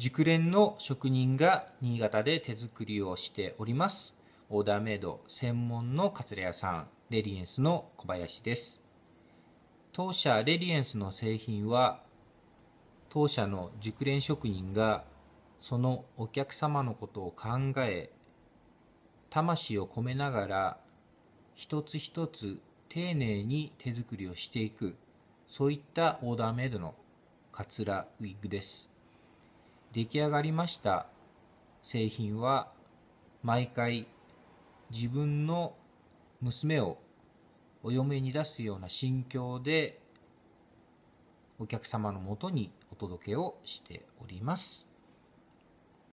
熟練の職人が新潟で手作りをしております。オーダーメイド専門のカツレ屋さん、レリエンスの小林です。当社レリエンスの製品は、当社の熟練職人がそのお客様のことを考え、魂を込めながら、一つ一つ丁寧に手作りをしていく、そういったオーダーメイドのカツラウィッグです。出来上がりました製品は毎回自分の娘をお嫁に出すような心境でお客様のもとにお届けをしております。